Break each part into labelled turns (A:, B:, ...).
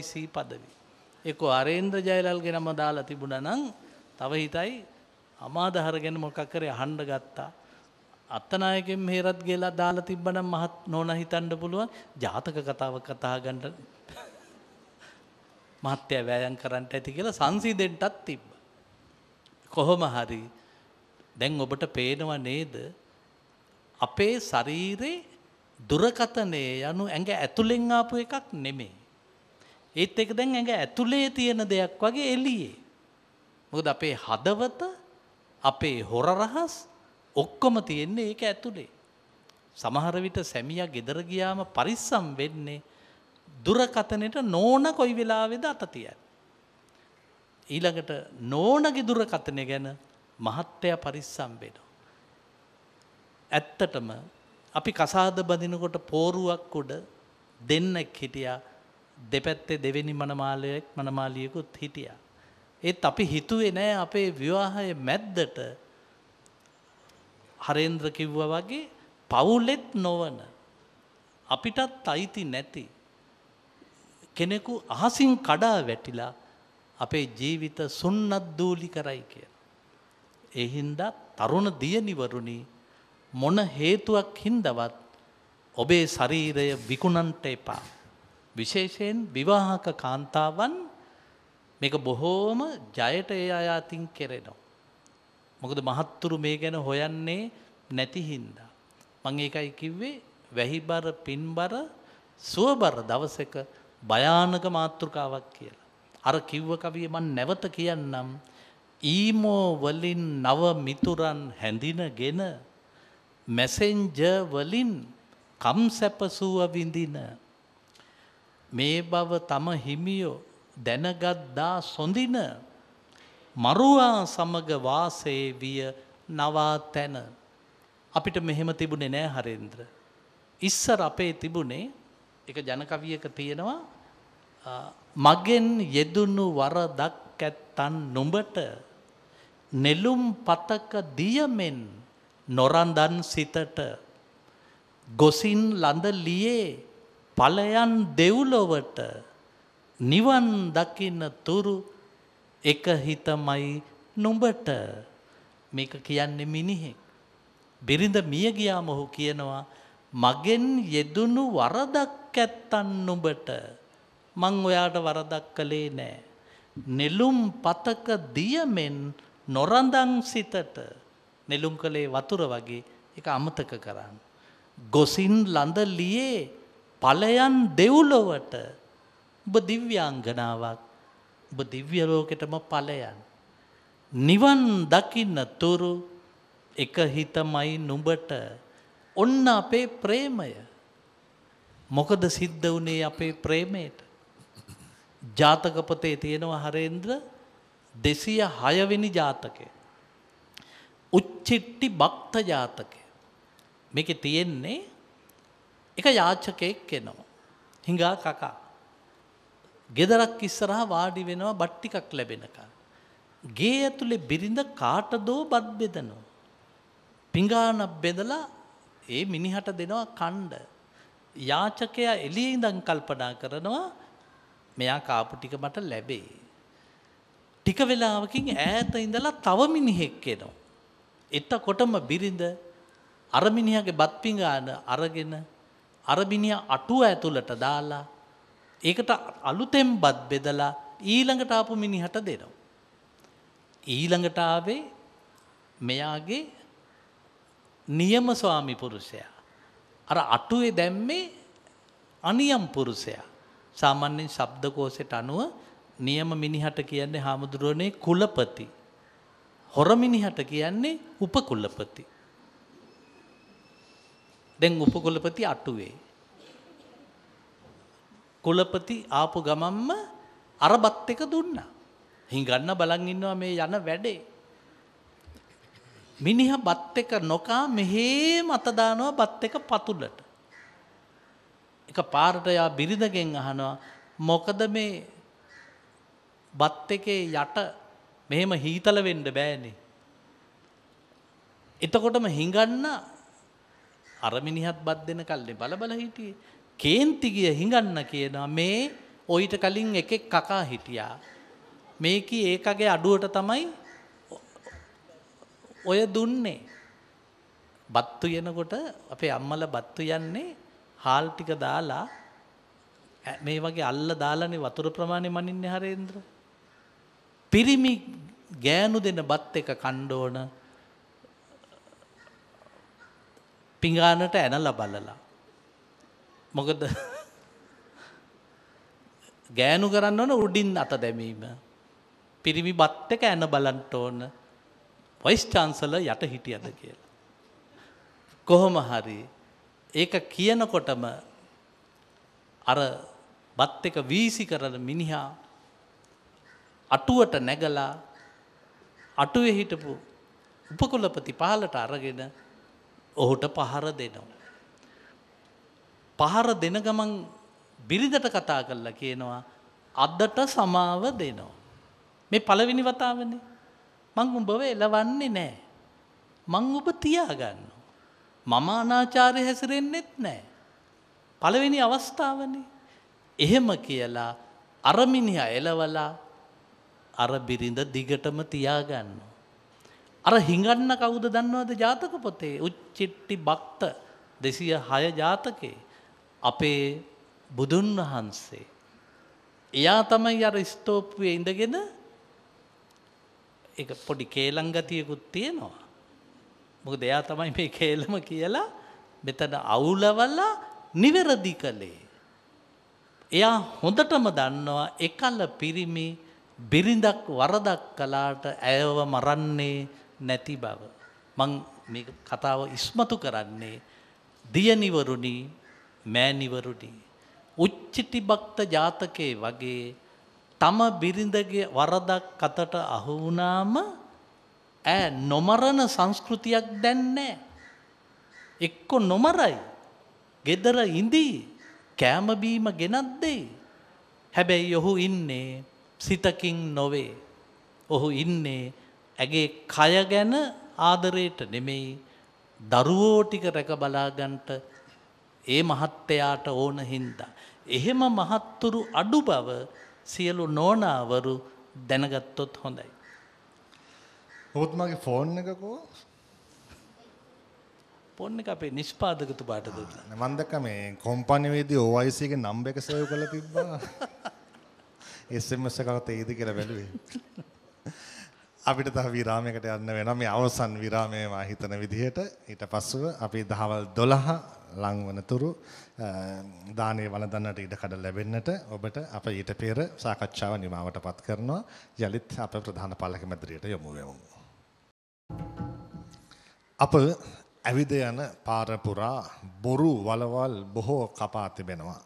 A: ඉසී පදවි. එක අරේන්ද්‍ර ජයලල් ගෙනම දාලා තිබුණ නං තව හිතයි අමාදහර ගැන මොකක්කරේ හන්ඩ ගත්තා. අත්තනායකෙන් හේරත් ගෙලා දාලා තිබ්බනම් මහත් නොන හිතන්ඩ පුළුවන් ජාතක කතාව කතාගඩ මහත්‍යය වෑයන් කරන්නට ඇති කියලා සංසීදෙන්ටත් තිබ්බ. කොහොම හරි දැන් ඔබට පේනව නේද අපේ ශරීරේ දුරකතනය යනු ඇඟ ඇතුළෙන් ආපු එකක් නෙමේ. ඒත් එක දැන් ඇඟ ඇතුලේ තියෙන දෙයක් වගේ එළියේ. මොකද අපේ හදවත අපේ හොර රහස් ඔක්කොම තියෙන්නේ ඒක ඇතුලේ. සමහර විට සැමියා ගෙදර ගියාම පරිස්සම් වෙන්නේ දුරකතනෙට නෝන කොයි වෙලාවෙද අත තියන්නේ. ඊළඟට නෝනගේ දුරකතනය ගැන මහත්තය පරිස්සම් වෙනවා. ඇත්තටම අපි කසාද බඳිනකොට පෝරුවක් උඩ දෙන්නෙක් හිටියා දෙපැත්තේ දෙවෙනි මනමාලයෙක් මනමාලියකුත් හිටිය. ඒත් අපි හිතුවේ නෑ අපේ විවාහය මැද්දට හරේන්ද්‍ර කිව්ව වගේ පවුලෙත් නොවන. අපිටත් අයිති නැති. කෙනෙකු අහසින් කඩා වැටිලා අපේ ජීවිත සුන්නත් දූලි කරයි කිය. එහින්දා තරුණ දියනිවරුණි මොන හේතුවක් හින්දවත් ඔබේ ශරීරය විකුණන්ට එපා. විශේෂයෙන් විවාහක කාන්තාවන් මේක බොහෝම ජයට ඒ අය අතින් කෙරෙනවා. මොකද මහත්තුරු මේ ගැන හොයන්නේ නැතිහින්දා. මං ඒකයි කිව්වේ වැහිබර පින්බර සුවබර දවසක භයානක මාතෘකාවක් කියලා. අර කිව්ව කවිය මන් නැවත කියන්නම් ඊමෝ වලින් නව මිතුරන් හැඳිනගෙන මැසෙන්ජ වලින් කම් සැපසුව විඳින මේ බව තම හිමියෝ දැනගත්දා සොඳින මරුවා සමග වාසේ විය නවා තැන. අපිට මෙහෙම තිබුණේ නෑ හරේන්ද්‍ර. ඉස්සර අපේ තිබුණේ එක ජනකවියක තියෙනවා මගෙන් යෙදුණු වරදක් ඇත්තන් නොඹට නෙලුම් පතක දියමෙන් නොරන්දන් සිතට ගොසින් ලඳ ලියේ ඵලයන් දෙව්ලොවට නිවන් දකින්න තුරු එක හිතමයි නුඹට මේක කියන්නේ මිනිහෙක්. බිරිඳ මිය ගියාම ඔහු කියනවා මගෙන් යෙදුණු වරදක් ඇත්තන් නුඹට මං ඔයාට වරදක් කළේ නෑ. නෙළුම් පතක දියමෙන් නොරඳං සිතට නෙළුම් කළේ වතුර වගේ එක අමතක කරන්න. ගොසින් ළඳ ලියේ ඵලයන් දෙව්ලොවට ඔබ දිව්‍යාංගනාවක් ඔබ දිව්‍ය ලෝකෙටම ඵලයන් නිවන් දකින්න තුරු එක හිතමයි නුඹට ඔන්න අපේ ප්‍රේමය මොකද සිද්ධ වුණේ අපේ ප්‍රේමයට ජාතකපතේ තියෙනවා හරේන්ද්‍ර දෙසිය හයවෙනි ජාතකය උච්චිට්ටි භක්ත ජාතකය මේක තියෙන්නේ එක යාච්චකයෙක් කෙනවා. හිඟා කකා. ගෙදරක් ඉස්සරහා වාඩි වෙනවා බට්ටිකක් ලැබෙනකා. ගේ ඇතුළේ බිරිඳ කාට දෝ බත් බෙදනවා. පිඟානක් බෙදලා ඒ මිනිහට දෙනවා කණ්ඩ. යාචකයා එලිය ඉඳං කල්පනා කරනවා මෙයා කාපු ටික මට ලැබේ. ටික වෙලාවකින් ඈත ඉඳලා තව මිනිහෙක් එනවා. එත්ත කොටම බිරිඳ අරමිනිහගේ බත්පිඟාන අරගෙන අරබිනිය අටුව ඇතුළට දාලා ඒකට අලුතෙන් බත් බෙදලා ඊළඟට ආපු මිනිහට දෙනවා. ඊළඟට ආවේ මෙයාගේ නියම ස්වාමි පුරුෂයා. අර අටුවේ දැම්මේ අනියම් පුරුෂයා. සාමාන්‍යෙන් ශබ්දකෝසෙට අනුව නියම මිනිහට කියන්නේ හාමුදුරුවනේ කුලපති. හොර මිනිහට කියන්නේ උපකුල්ලපති. දැන් උපකුලපති අටුවේ. කුලපති ආපු ගමම්ම අරබත් එක දුන්න. හිඟන්න බලන් ඉන්නවා මේ යන වැඩේ. මිනිහ බත් එක නොකා මෙහේ මතදානවා බත් එක පතුලට. එක පාරටයා බිරිඳගෙන් අහනවා මොකද මේ බත් එකේ යට මෙහෙම හීතල වෙන්ඩ බෑනේ. එතකොටම හිඟන්න අරමිනිහත් බත් දෙන කල්ලේ බලබල හිටියේ. කේන්තිගිය හිඟන්න කියනවා මේ ඔයිට කලින් එකෙක් කකා හිටියා. මේක ඒකගේ අඩුවට තමයි ඔය දුන්නේ. බත්තු යනකොට අපේ අම්මල බත්තු යන්නේ හාල් ටික දාලා මේ වගේ අල්ල දාලනේ වතුර ප්‍රමාණය මනින්නේ හරේන්ද්‍ර. පිරිමි ගෑනු දෙන බත් එක කණ්ඩෝන පිඟානට ඇනල බලලා. මොකද ගෑනු කරන්න ඕන උඩින් අත දැමීම. පිරිමි බත්තක ඇන බලන්ට ඕන වයිස් චාන්සල යට හිටියද කියලා. කොහොම හරි ඒක කියනකොටම අර බත් එක වීසි කරන මිනිහා අටුවට නැගලා අටුවේ හිටපු උපකුලපති පහලට අරගෙන ඔහුට පහර දෙනවා. පහර දෙන ගමන් බිරිඳට කතා කරලා කියනවා අදට සමාව දෙනවා. මේ පළවිනි වතාවන මං උඹව එලවන්නේ නෑ. මං උප තියාගන්න. මම අනාචාරය හැසිරෙන්නෙත් නෑ. පළවෙනි අවස්ථාවනේ. එහෙම කියලා අරමිනිහ එලවලා අර බිරිඳ දිගටම තියාගන්න. අර හිඟන්න කවුද දන්නවද ජාතක පොතේ උච්චිට්ටි බක්ත දෙසිය හය ජාතකේ අපේ බුදුන් වහන්සේ. එයා තමයි අර ස්තෝප්පුය ඉඳගෙන එක පොඩි කේලංගතියකුත් තියෙනවා. මොක දෙයා තමයි මේ කේලම කියලා මෙතන අවුලවල්ල නිවැරදි කළේ. එයා හොඳටම දන්නවා එකල්ල පිරිමි බිරිඳක් වරදක් කලාට ඇයව මරන්නේ නැති බව. මං කතාව ඉස්මතු කරන්නේ දියනිවරුණි මෑනිවරුණි. උච්චිටි භක්ත ජාතකයේ වගේ තම බිරිඳගේ වරදක් කතට අහුවුනාම ඇ නොමරණ සංස්කෘතියක් දැන්නේ. එක්කො නොමරයි. ගෙදර ඉඳී කෑමබීම ගෙනත්දේ. හැබැයි ඔහු ඉන්නේ සිතකින් නොවේ. ඔහු ඉන්නේ ඇගේ කය ගැන ආදරයට නෙමෙයි දරුවෝ ටික රැක බලාගන්ට ඒ මහත්තයාට ඕන හින්දා. එහෙම මහත්තුරු අඩු බව සියලු නෝනාවරු දැනගත්තොත් හොඳයි.
B: ඔත් මගේ ෆෝන් එකකෝ පොන්න අපේ නිෂ්පාදකතු බාට දුන්න මන්දක මේ කොම්පනිවේදී ඕවයිසගේ නම්බ එක සයෝ කළ තිබ්බා එස්සමස කලත ඒද කියලා බැලුවේ. අපිට තව විරාමයකට යන්න වෙනවා මේ අවසන් විරාමය මා හිතන විදිහට ඊට පස්සෙව අපි දහවල් 12 ලං වනතුරු දානේ වළඳන්නට ඉඩකඩ ලැබෙන්නට ඔබට අප ඊට පෙර සාකච්ඡාව නිමාවටපත් කරනවා යලිත් අප ප්‍රධාන පාලක මැදිරියට යොමු වෙමු අප ඇවිද යන පාර පුරා බොරු වලවල් බොහෝ කපා තිබෙනවා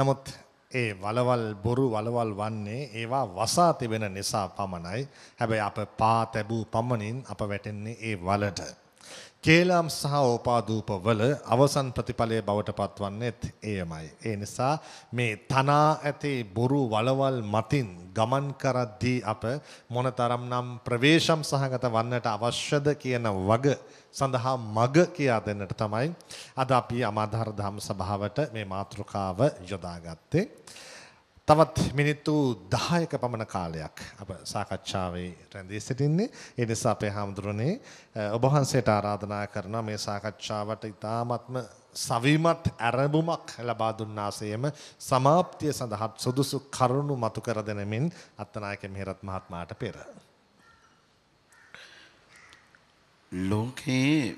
B: නමුත් ඒ වලවල් බොරු වලවල් වන්නේ ඒවා වසා තිබෙන නිසා පමණයි. හැබැයි අප පා තැබූ පමණින් අප වැටෙන්නේ ඒ වලට. කේලම් සහ ඕපාදූප වල අවසන් ප්‍රතිඵලය බවට පත්වන්නේත් එයමයි. ඒ නිසා මේ තනා ඇති බොරු වලවල් මතින් ගමන් කරද්දී අප මොනතරම්නම් ප්‍රවේශම් සහගත වන්නට අවශ්‍යද කියන වග සඳහා මග කියා දෙන්නට තමයි අද අපි අමාධාර දහම් සභාවට මේ මාතෘකාව යොදාගත්තේ. තවත් මිනිත්තු 10ක පමණ කාලයක් අප සාකච්ඡාවේ රැඳී සිටින්නේ. ඒ නිසා අපේ හැමදෙරෝනේ ඔබ වහන්සේට ආරාධනා කරනවා මේ සාකච්ඡාවට ඉතාමත්ම සවිමත් ඇරඹුමක් ලබා දුන්නාසේම સમાප්තිය සඳහා සුදුසු කරුණු මතු කර දෙනමින් අත්නායක මෙහෙරත් මහත්මයාට පෙර
C: ලෝකයේ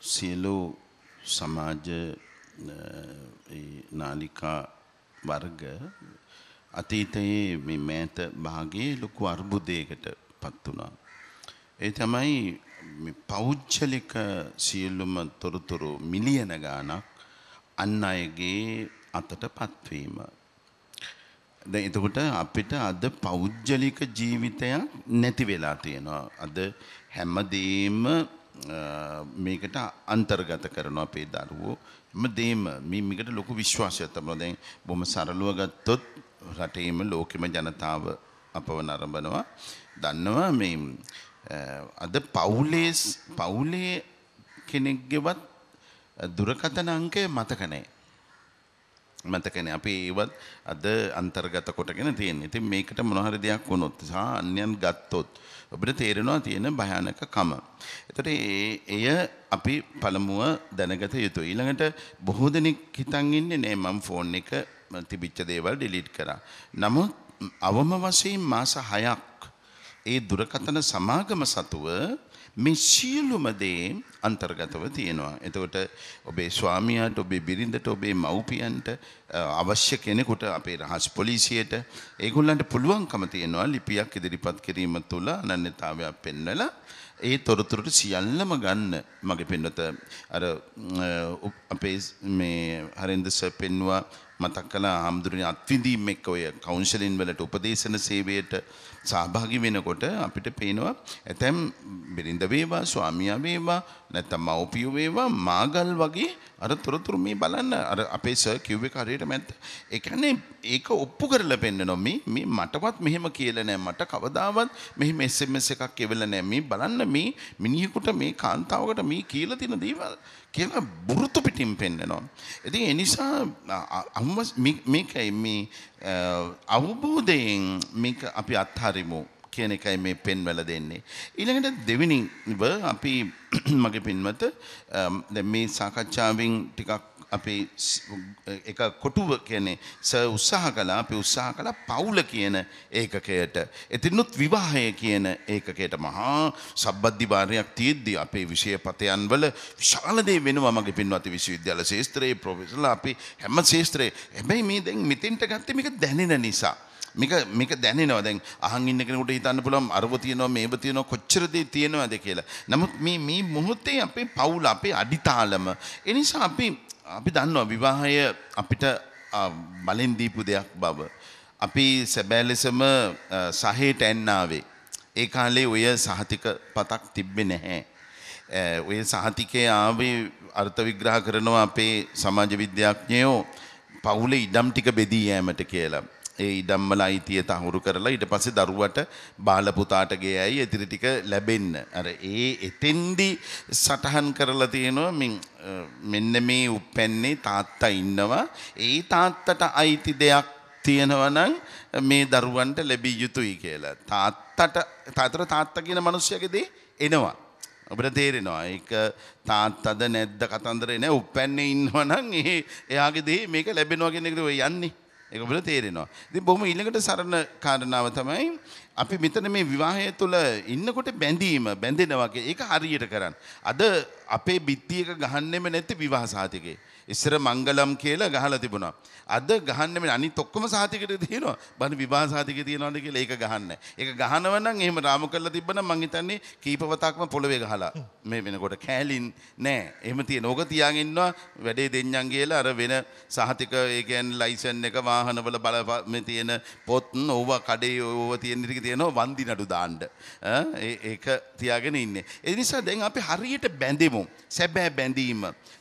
C: සියලු සමාජ නාලිකා වර්ග අතීතයේ මේ මෑත භාගයේ ලොකු අර්බුදයකට පත් වුණා. ඒ තමයි මේ පෞද්ගලික සියලුම තොරතුරු මිලියන ගාණක් අන් අයගේ අතට පත්වීම. දැන් එතකොට අපිට අද පෞද්ගලික ජීවිතයක් නැති වෙලා තියෙනවා. අද හැමදේම මේකට අන්තර්ගත කරනවා අපේ දරුවෝ. හැමදේම මේකට ලොකු විශ්වාසයක් තමයි. දැන් බොහොම සරලව ගත්තොත් රටේම ලෝකෙම ජනතාව අපව නරඹනවා. දන්නවා මේ අද පවුලේ පවුලේ කෙනෙක්ගේවත් දුරකථන අංකය මතක නැහැ. මතකනේ අපි ඒවත් අද අන්තර්ගත කොටගෙන තියෙන්නේ. ඉතින් මේකට මොන හරි දෙයක් වුණොත් සහ අන්‍යයන් ගත්තොත් ඔබට තේරෙනවා තියෙන භයානකකම. එතකොට එය අපි පළමුව දැනගත යුතුයි. ඊළඟට බොහෝ දෙනෙක් හිතන් ඉන්නේ නෑ මම ෆෝන් එක තිබිච්ච දේවල් ඩිලීට් කරා. නමුත් අවම වශයෙන් මාස 6ක් ඒ දුරකථන සමාගම සතුව මේ සියලුම දේ අන්තර්ගතව තියෙනවා. එතකොට ඔබේ ස්වාමියාට, ඔබේ බිරිඳට, ඔබේ මව්පියන්ට අවශ්‍ය කෙනෙකුට අපේ රහස් පොලිසියට ඒගොල්ලන්ට පුළුවන්කම තියෙනවා ලිපියක් ඉදිරිපත් කිරීම තුළ අනන්‍යතාවයක් පෙන්වලා ඒ තොරතුරට සියල්ලම ගන්න මගේ පෙන්නත අර අපේ මේ හරින්ද සර් පෙන්නවා මතක් කළා හාමුදුරනේ අත්විඳීම් එක්ක ඔය කවුන්සලින් වලට උපදේශන සේවයට සහභාගී වෙනකොට අපිට පේනවා ඇතැම් බිරිඳ වේවා ස්වාමියා වේවා නැත්තම් මව්පියෝ වේවා මාගල් වගේ අර තොරතුරු මේ බලන්න අර අපේ සර් කිව් එක හරියටම ඇත්ත. ඒ කියන්නේ ඒක ඔප්පු කරලා පෙන්නනවා මේ මේ මටවත් මෙහෙම කියලා නෑ මට කවදාවත් මෙහෙම SMS එකක් එවෙලා නෑ මේ බලන්න මේ මිනිහෙකුට මේ කාන්තාවකට මේ කියලා තියෙන දේවල් කියලා බුරුතු පිටින් පෙන්නනවා. ඉතින් ඒ නිසා මේකයි මේ අවබෝධයෙන් මේක අපි අත්හරිමු. කියන එකයි මේ පෙන්වල දෙන්නේ. ඊළඟට දෙවෙනිව අපි මගේ පින්වත දැන් මේ සාකච්ඡාවෙන් ටිකක් අපි එක කොටුව කියන්නේ ස උත්සාහ කළා අපි උත්සාහ කළා පවුල කියන ඒකකයට එතිනුත් විවාහය කියන ඒකකයට මහා සම්බද්ධි වාරයක් තියෙද්දී අපේ විෂයපතයන් වල විශාල දේ වෙනවා මගේ පින්වත් විශ්වවිද්‍යාල ශාස්ත්‍රයේ ප්‍රොෆෙසර්ලා අපි හැම ශාස්ත්‍රයේ හැබැයි මේ දැන් මෙතෙන්ට ගත්තේ මේක දැනෙන නිසා මේක මේක දැනෙනවා දැන් අහන් ඉන්න කෙනෙකුට හිතන්න පුළුවන් අරව තියෙනවා මේව තියෙනවා කොච්චර දේ තියෙනවද කියලා. නමුත් මේ මේ මොහොතේ අපේ පවුල අපේ අඩිතාලම ඒ නිසා අපි අපි දන්නවා විවාහය අපිට බලෙන් දීපු දෙයක් බව. අපි සැබෑ ලෙසම සහේට ඇන්නාවේ. ඒ කාලේ ඔය සහතික පතක් තිබ්බේ නැහැ. ඔය සහතිකේ ආවේ අර්ථ විග්‍රහ කරනවා අපේ සමාජ විද්‍යාඥයෝ පවුලේ ඉඩම් ටික බෙදී යෑමට කියලා. ඒ ඉඩම්වල අයිතිය තහවුරු කරලා ඊට පස්සේ දරුවට බාල පුතාට ගෙයයි ඉතිරි ටික ලැබෙන්න. අර ඒ එතෙන්දි සටහන් කරලා තියෙනවා මින් මෙන්න මේ උප්පැන්නේ තාත්තා ඉන්නවා. ඒ තාත්තට අයිති දෙයක් තියෙනවා නම් මේ දරුවන්ට ලැබිය යුතුයි කියලා. තාත්තට තාතර තාත්තා කියන මිනිහයකදී එනවා. ඔබට තේරෙනවා ඒක තාත්තද නැද්ද කතන්දරේ නෑ උප්පැන්නේ ඉන්නවනම් ඒ එයාගේ දේ මේක ලැබෙනවා කියන එකට ඔය යන්නේ ඒක ඔබට තේරෙනවා. ඉතින් බොහොම ඊළඟට සරණ කාරණාව තමයි අපි මෙතන මේ විවාහය තුළ ඉන්නකොට බැඳීම බැඳෙනවා වගේ ඒක හරියට කරන්න. අද අපේ බිත්ති එක ගහන්නෙම නැති විවාහ සාතිකේ. ඉස්සර මංගලම් කියලා ගහලා තිබුණා. අද ගහන්නෙම අනිත් ඔක්කොම සාතිකෙට තියෙනවා. බන් විවාහ සාතිකේ තියනවාද කියලා ඒක ගහන්න. ඒක ගහනව නම් එහෙම රාමු කරලා තිබ්බනම් මං හිතන්නේ කීප වතාවක්ම පොළවේ ගහලා මේ වෙනකොට කෑලින් නෑ. එහෙම තියෙන. ඕක තියාගෙන ඉන්නවා වැඩේ දෙන්නම් කියලා අර වෙන සාතික ඒ කියන්නේ ලයිසන් එක වාහනවල බල මේ තියෙන පොත් ඕවා කඩේ ඕවා තියෙන ඉතින් තියෙනවා වන්දි නඩු දාන්න. ඒක තියාගෙන ඉන්නේ. ඒ නිසා දැන් අපි හරියට බැඳෙමු. සැබෑ බැඳීම.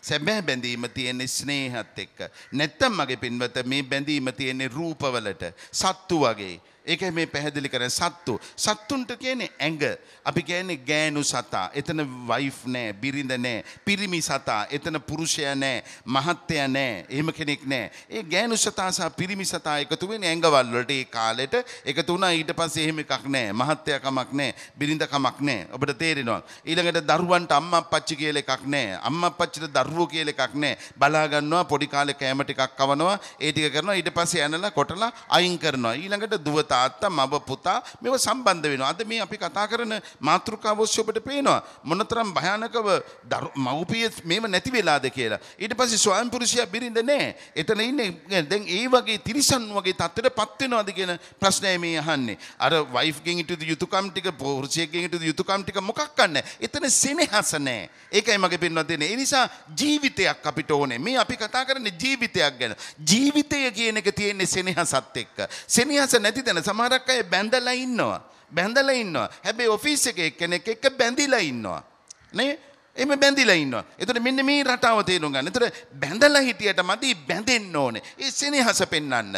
C: සැබෑ බැඳීම තියෙන්නේ ස්නේහත් එක්ක. නැත්තම් මගේ පින්වත මේ බැඳීම තියෙන්නේ රූපවලට. සත්තු වගේ ඒක මේ පැහැදිලි කර සත්තු. සත්තුන්ට කියන්නේ ඇඟ. අපි කියන්නේ ගෑනු සතා. එතන වයිෆ් නෑ, බිරිඳ නෑ, පිරිමි සතා. එතන පුරුෂය නෑ, මහත්තය නෑ. එහෙම කෙනෙක් නෑ. ඒ ගෑනු සතා සහ පිරිමි සතා එකතු වෙන්නේ ඇඟවල් වලට ඒ කාලෙට එකතු වුණා. ඊට පස්සේ එහෙම එකක් නෑ. මහත්තයා කමක් නෑ, බිරිඳ කමක් නෑ. ඔබට තේරෙනවා. ඊළඟට දරුවන්ට අම්මා අප්පච්චි කියලා එකක් නෑ. අම්මා අප්පච්චිට දරුවෝ කියලා එකක් නෑ. බලා ගන්නවා පොඩි කාලේ කෑම ටිකක් කවනවා. ඒ ටික කරනවා. ඊට පස්සේ ඇනලා කොටලා අයින් කරනවා. ඊළඟට දුවත තාත්තා මව පුතා මෙව සම්බන්ධ වෙනවා. අද මේ අපි කතා කරන මාතෘකාව ඔස්සේ ඔබට පේනවා මොනතරම් භයානකව මව්පිය මේව නැති වෙලාද කියලා. ඊට පස්සේ ස්වයං පුරුෂයා බිරිඳ නැහැ. එතන ඉන්නේ දැන් ඒ වගේ තිරිසන් වගේ තත්ත්වයටපත් වෙනවද කියන ප්‍රශ්නය මේ අහන්නේ. අර වයිෆ්ගෙන් ඉටු යුතුයකම් ටික පුරුෂයෙක්ගෙන් ඉටු යුතුයකම් ටික මොකක් නැහැ. එතන සෙනෙහස නැහැ. ඒකයි මගේ පෙන්වන්න දෙන්නේ. ඒ නිසා ජීවිතයක් අපිට ඕනේ. මේ අපි කතා කරන්නේ ජීවිතයක් ගැන. ජීවිතය කියන එක තියෙන්නේ සෙනෙහසත් එක්ක. සෙනෙහස නැති තැන සමහරක් අය බැඳලා ඉන්නවා. බැඳලා ඉන්නවා. හැබැයි ඔෆිස් එකේ කෙනෙක් එක්ක බැඳිලා ඉන්නවා. නේ? එහෙම බැඳිලා ඉන්නවා. එතකොට මෙන්න මේ රටාව තේරුම් ගන්න. එතකොට බැඳලා හිටියට මදි බැඳෙන්න ඕනේ. ඒ සෙනෙහස පෙන්වන්න.